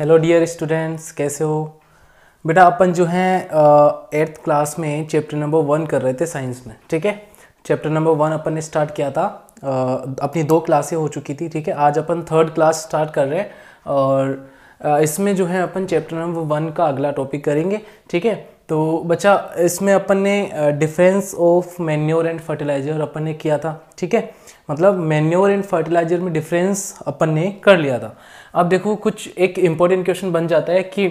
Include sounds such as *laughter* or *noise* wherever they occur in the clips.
hello dear students कैसे हो बेटा अपन जो हैं एट्थ क्लास में चैप्टर नंबर वन कर रहे थे साइंस में ठीक है चैप्टर नंबर वन अपन ने स्टार्ट किया था आ, अपनी दो क्लासें हो चुकी थी ठीक है आज अपन थर्ड क्लास स्टार्ट कर रहे हैं और इसमें जो है अपन चैप्टर नंबर वन का अगला टॉपिक करेंगे ठीक है तो बच्चा इसमें अपन ने difference of manure and fertiliser अपन ने किया था ठीक है मतलब मैन्योर एंड फर्टिलाइज़र में डिफरेंस अपन ने कर लिया था अब देखो कुछ एक इम्पोर्टेंट क्वेश्चन बन जाता है कि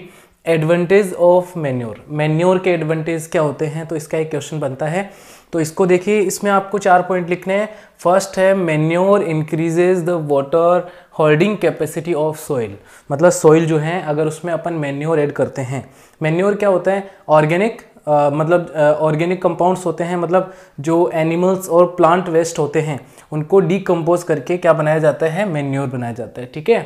एडवांटेज ऑफ मैन्योर मैन्योर के एडवांटेज क्या होते हैं तो इसका एक क्वेश्चन बनता है तो इसको देखिए इसमें आपको चार पॉइंट लिखने हैं फर्स्ट है manure increases the water holding capacity of soil मतलब सॉइल जो है अगर उसमें अपन मैन्योर ऐड करते हैं मैन्योर क्या होता है ऑर्गेनिक Uh, मतलब ऑर्गेनिक uh, कंपाउंड्स होते हैं मतलब जो एनिमल्स और प्लांट वेस्ट होते हैं उनको डिकम्पोज करके क्या बनाया जाता है मैन्योर बनाया जाता है ठीक है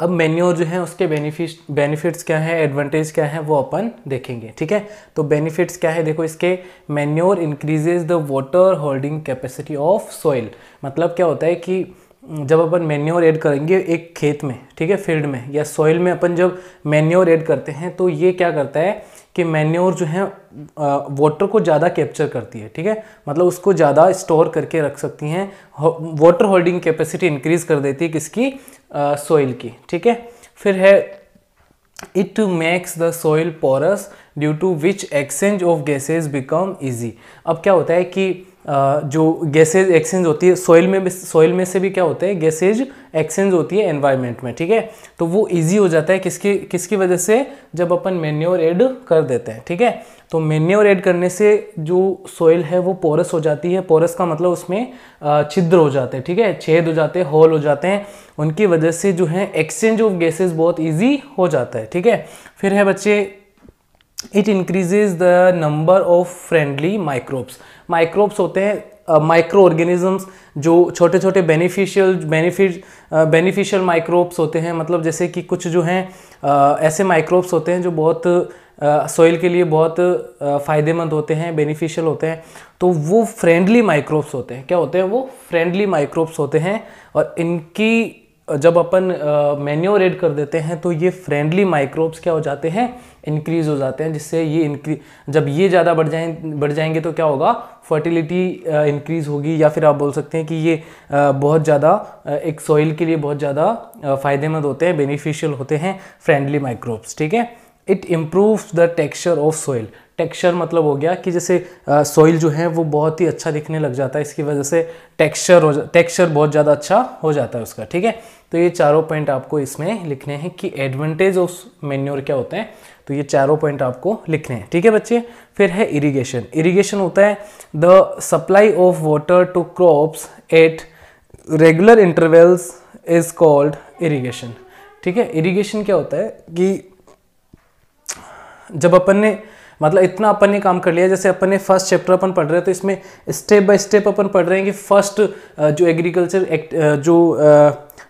अब मेन्योर जो है उसके बेनिफिट बेनिफिट्स क्या है एडवांटेज क्या है वो अपन देखेंगे ठीक है तो बेनिफिट्स क्या है देखो इसके manure increases the water holding capacity of soil मतलब क्या होता है कि जब अपन मैन्योर ऐड करेंगे एक खेत में ठीक है फील्ड में या सॉइल में अपन जब मैन्योर ऐड करते हैं तो ये क्या करता है कि मैन्योर जो है वाटर को ज़्यादा कैप्चर करती है ठीक है मतलब उसको ज़्यादा स्टोर करके रख सकती हैं वाटर होल्डिंग कैपेसिटी इंक्रीज़ कर देती है किसकी सॉइल की ठीक है फिर है it makes the soil porous due to which exchange of gases become easy अब क्या होता है कि जो गैसेज एक्सचेंज होती है सॉइल में सॉइल में से भी क्या होता है गैसेज एक्सचेंज होती है एनवायरनमेंट में ठीक है तो वो इजी हो जाता है किसकी किसकी वजह से जब अपन मेन्योर ऐड कर देते हैं ठीक है तो मेन्योर ऐड करने से जो सॉइल है वो पोरस हो जाती है पोरस का मतलब उसमें छिद्र हो जाते हैं ठीक है छेद हो जाते हैं होल हो जाते हैं उनकी वजह से जो है एक्सचेंज ऑफ गैसेज बहुत ईजी हो जाता है ठीक है फिर है बच्चे it increases the number of friendly microbes microbes होते हैं माइक्रो ऑर्गेनिजम्स जो छोटे छोटे बेनिफिशियल बेनिफि बेनिफिशियल माइक्रोब्स होते हैं मतलब जैसे कि कुछ जो हैं ऐसे माइक्रोब्स होते हैं जो बहुत सॉइल के लिए बहुत फ़ायदेमंद होते हैं बेनिफिशियल होते हैं तो वो फ्रेंडली माइक्रोब्स होते हैं क्या होते हैं वो फ्रेंडली माइक्रोब्स होते हैं और इनकी जब अपन मेन्योर एड कर देते हैं तो ये फ्रेंडली माइक्रोब्स क्या हो जाते हैं इंक्रीज़ हो जाते हैं जिससे ये इंक्री जब ये ज़्यादा बढ़ जाए बढ़ जाएंगे तो क्या होगा फर्टिलिटी इंक्रीज़ होगी या फिर आप बोल सकते हैं कि ये बहुत ज़्यादा एक सॉइल के लिए बहुत ज़्यादा फ़ायदेमंद होते हैं बेनिफिशियल होते हैं फ्रेंडली माइक्रोब्स ठीक है it improve the texture of soil texture मतलब हो गया कि जैसे सॉइल जो है वो बहुत ही अच्छा दिखने लग जाता है इसकी वजह से टेक्सचर हो जा टेक्स्चर बहुत ज़्यादा अच्छा हो जाता है उसका ठीक है तो ये चारों पॉइंट आपको इसमें लिखने हैं कि एडवांटेज ऑफ मेन्योर क्या होते हैं तो ये चारों पॉइंट आपको लिखने हैं ठीक है बच्चे फिर है इरीगेशन इरीगेशन होता है the supply of water to crops at regular intervals is called irrigation ठीक है इरीगेशन क्या होता है कि जब अपन ने मतलब इतना अपन ने काम कर लिया जैसे अपन ने फर्स्ट चैप्टर अपन पढ़ रहे हैं तो इसमें स्टेप बाय स्टेप अपन पढ़ रहे हैं कि फर्स्ट जो एग्रीकल्चर जो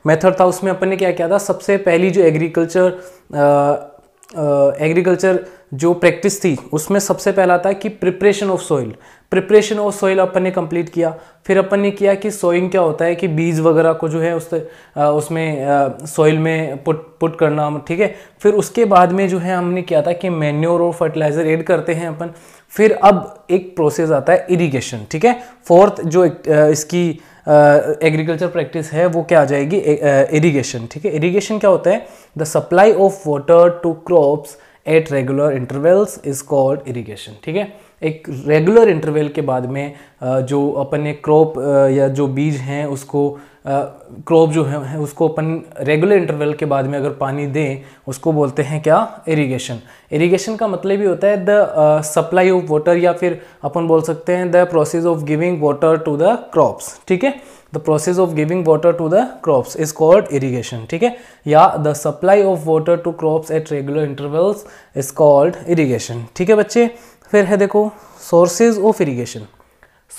मेथड था उसमें अपन ने क्या किया था सबसे पहली जो एग्रीकल्चर एग्रीकल्चर जो प्रैक्टिस थी उसमें सबसे पहला था कि preparation of soil preparation of soil अपन ने कंप्लीट किया फिर अपन ने किया कि सोइंग क्या होता है कि बीज वगैरह को जो है उस उसमें सॉइल में पुट पुट करना ठीक है फिर उसके बाद में जो है हमने किया था कि मैन्योर और फर्टिलाइज़र ऐड करते हैं अपन फिर अब एक प्रोसेस आता है इरिगेशन ठीक है फोर्थ जो इसकी एग्रीकल्चर प्रैक्टिस है वो क्या आ जाएगी इरिगेशन ठीक है इरिगेशन क्या होता है the supply of water to crops at regular intervals is called irrigation ठीक है एक रेगुलर इंटरवल के बाद में जो अपन ने क्रॉप या जो बीज हैं उसको क्रॉप जो है उसको अपन रेगुलर इंटरवल के बाद में अगर पानी दें उसको बोलते हैं क्या इरिगेशन इरिगेशन का मतलब ही होता है द सप्लाई ऑफ वाटर या फिर अपन बोल सकते हैं the process of giving water to the crops ठीक है the process of giving water to the crops is called irrigation ठीक है या the supply of water to crops at regular intervals is called irrigation ठीक है बच्चे फिर है देखो sources of irrigation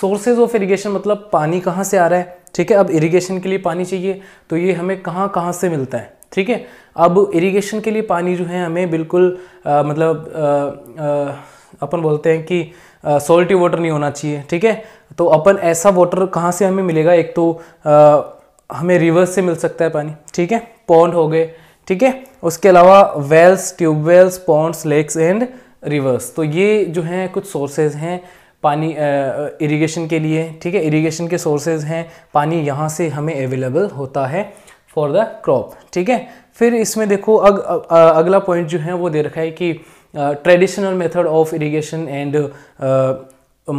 sources of irrigation मतलब पानी कहाँ से आ रहा है ठीक है अब इरीगेशन के लिए पानी चाहिए तो ये हमें कहाँ कहाँ से मिलता है ठीक है अब इरीगेशन के लिए पानी जो है हमें बिल्कुल आ, मतलब अपन बोलते हैं कि सोल्टी वाटर नहीं होना चाहिए ठीक है तो अपन ऐसा वाटर कहाँ से हमें मिलेगा एक तो आ, हमें रिवर्स से मिल सकता है पानी ठीक है पौंड हो गए ठीक है उसके अलावा wells tubewells ponds lakes and rivers तो ये जो हैं कुछ सोर्सेज हैं पानी इरिगेशन के लिए ठीक है इरिगेशन के सोर्सेज हैं पानी यहाँ से हमें अवेलेबल होता है फॉर द क्रॉप ठीक है फिर इसमें देखो अग, अग, अगला पॉइंट जो है वो दे रखा है कि traditional method of irrigation and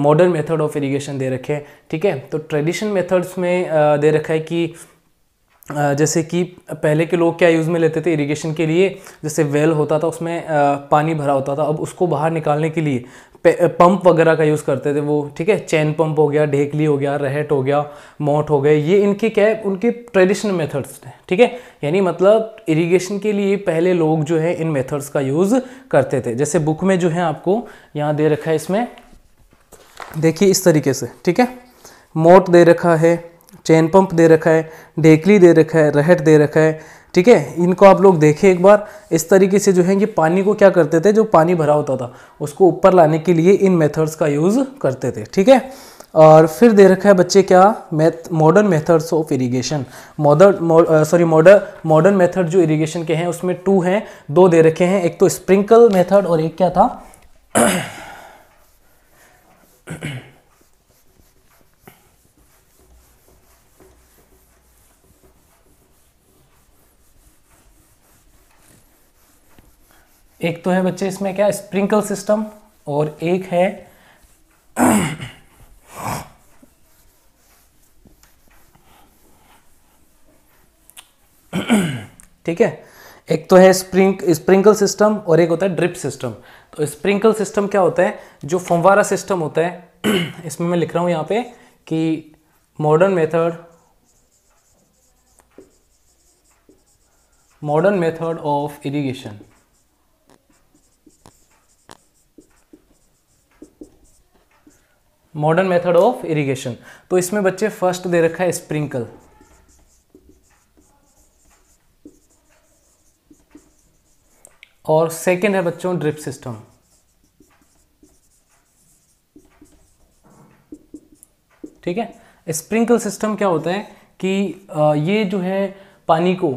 modern method of irrigation दे रखे हैं ठीक है तो ट्रेडिशन मेथड्स में uh, दे रखा है कि uh, जैसे कि पहले के लोग क्या यूज़ में लेते थे इरिगेशन के लिए जैसे वेल होता था उसमें पानी भरा होता था अब उसको बाहर निकालने के लिए पंप वगैरह का यूज़ करते थे वो ठीक है चैन पंप हो गया ढेकली हो गया रहट हो गया मोट हो गए ये इनके क्या है उनके ट्रेडिशनल मेथड्स थे ठीक है यानी मतलब इरिगेशन के लिए पहले लोग जो है इन मेथड्स का यूज़ करते थे जैसे बुक में जो है आपको यहाँ दे रखा है इसमें देखिए इस तरीके से ठीक है मोट दे रखा है चैन पंप दे रखा है डेकली दे रखा है रहट दे रखा है ठीक है इनको आप लोग देखें एक बार इस तरीके से जो है ये पानी को क्या करते थे जो पानी भरा होता था उसको ऊपर लाने के लिए इन मेथड्स का यूज़ करते थे ठीक है और फिर दे रखा है बच्चे क्या math modern methods of irrigation modern sorry modern modern method जो इरिगेशन के हैं उसमें टू हैं दो दे रखे हैं एक तो स्प्रिंकल मेथड और एक क्या था एक तो है बच्चे इसमें क्या स्प्रिंकल सिस्टम और एक है *clears throat* ठीक है एक तो है स्प्रिंक स्प्रिंकल सिस्टम और एक होता है ड्रिप सिस्टम तो स्प्रिंकल सिस्टम क्या होता है जो फंवारा सिस्टम होता है *clears throat* इसमें मैं लिख रहा हूं यहां पे कि modern method modern method of irrigation modern method of irrigation तो इसमें बच्चे फर्स्ट दे रखा है स्प्रिंकल और सेकंड है बच्चों ड्रिप सिस्टम ठीक है स्प्रिंकल सिस्टम क्या होता है कि ये जो है पानी को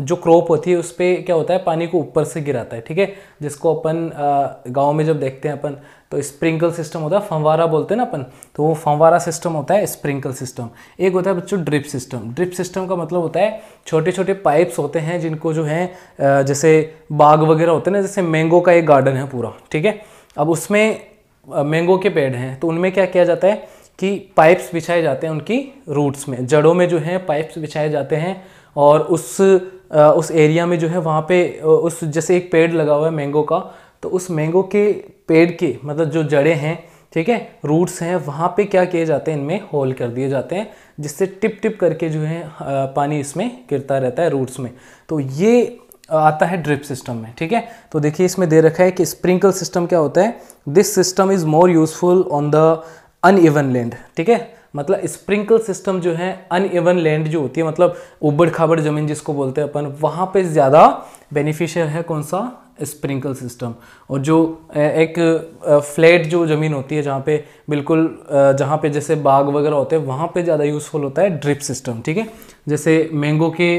जो क्रॉप होती है उस पर क्या होता है पानी को ऊपर से गिराता है ठीक है जिसको अपन गांव में जब देखते हैं अपन तो स्प्रिंकल सिस्टम होता है फंवारा बोलते हैं ना अपन तो वो फंवारा सिस्टम होता है स्प्रिंकल सिस्टम एक होता है बच्चों ड्रिप सिस्टम ड्रिप सिस्टम का मतलब होता है छोटे छोटे पाइप्स होते हैं जिनको जो है जैसे बाग वगैरह होते हैं ना जैसे मैंगो का एक गार्डन है पूरा ठीक है अब उसमें मैंगो के पेड़ हैं तो उनमें क्या किया जाता है कि पाइप्स बिछाए जाते हैं उनकी रूट्स में जड़ों में जो है पाइप्स बिछाए जाते हैं और उस उस एरिया में जो है वहाँ पे उस जैसे एक पेड़ लगा हुआ है मैंगो का तो उस मैंगो के पेड़ के मतलब जो जड़ें हैं ठीक है रूट्स हैं वहाँ पे क्या किए जाते हैं इनमें होल कर दिए जाते हैं जिससे टिप टिप करके जो है पानी इसमें गिरता रहता है रूट्स में तो ये आता है ड्रिप सिस्टम में ठीक है तो देखिए इसमें दे रखा है कि स्प्रिंकल सिस्टम क्या होता है this system is more useful on the inland ठीक है मतलब स्प्रिंकल सिस्टम जो है अनइवन लैंड जो होती है मतलब उबड़ खाबड़ ज़मीन जिसको बोलते हैं अपन वहाँ पे ज़्यादा बेनिफिशियल है कौन सा स्प्रिंकल सिस्टम और जो एक फ्लैट जो ज़मीन होती है जहाँ पे बिल्कुल जहाँ पे जैसे बाग वगैरह होते हैं वहाँ पे ज़्यादा यूज़फुल होता है ड्रिप सिस्टम ठीक है जैसे मैंगो के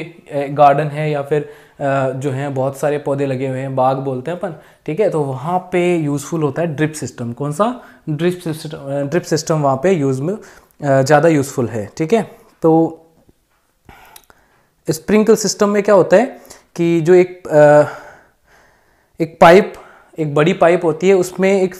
गार्डन है या फिर जो है बहुत सारे पौधे लगे हुए हैं बाग बोलते हैं अपन ठीक है तो वहाँ पे यूज़फुल होता है ड्रिप सिस्टम कौन सा ड्रिप सिस्टम ड्रिप सिस्टम वहाँ पे यूज़ में ज़्यादा यूज़फुल है ठीक है तो स्प्रिंकल सिस्टम में क्या होता है कि जो एक एक पाइप एक बड़ी पाइप होती है उसमें एक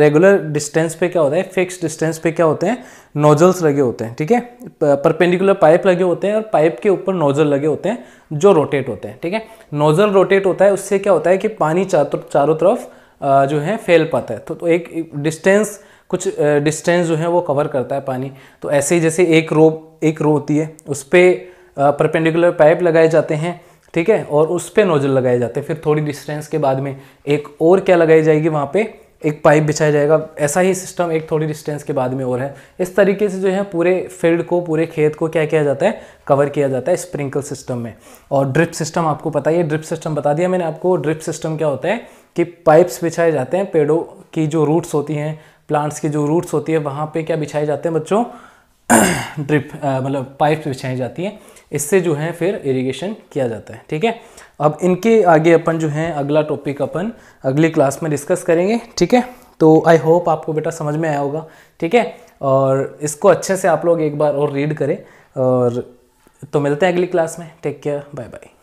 रेगुलर डिस्टेंस पे क्या होता है फिक्स डिस्टेंस पे क्या होते हैं नोजल्स लगे होते हैं ठीक है परपेंडिकुलर पाइप लगे होते हैं और पाइप के ऊपर नोजल लगे होते हैं जो रोटेट होते हैं ठीक है नोजल रोटेट होता है उससे क्या होता है कि पानी चारों चारों तरफ जो है फैल पाता है तो, तो एक डिस्टेंस कुछ डिस्टेंस जो है वो कवर करता है पानी तो ऐसे ही जैसे एक रो एक रो होती है उस पर परपेंडिकुलर पाइप लगाए जाते हैं ठीक है और उस पर नोजल लगाए जाते हैं फिर थोड़ी डिस्टेंस के बाद में एक और क्या लगाई जाएगी वहाँ पे एक पाइप बिछाया जाएगा ऐसा ही सिस्टम एक थोड़ी डिस्टेंस के बाद में और है इस तरीके से जो है पूरे फील्ड को पूरे खेत को क्या किया जाता है कवर किया जाता है स्प्रिंकल सिस्टम में और ड्रिप सिस्टम आपको पता ही है ड्रिप सिस्टम बता दिया मैंने आपको ड्रिप सिस्टम क्या होता है कि पाइप्स बिछाए जाते हैं पेड़ों की जो रूट्स होती हैं प्लांट्स की जो रूट्स होती है वहाँ पे क्या बिछाए जाते हैं बच्चों ड्रिप *clears throat* मतलब पाइप्स बिछाई जाती हैं इससे जो है फिर इरिगेशन किया जाता है ठीक है अब इनके आगे अपन जो है अगला टॉपिक अपन अगली क्लास में डिस्कस करेंगे ठीक है तो आई होप आपको बेटा समझ में आया होगा ठीक है और इसको अच्छे से आप लोग एक बार और रीड करें और तो मिलते हैं अगली क्लास में टेक केयर बाय बाय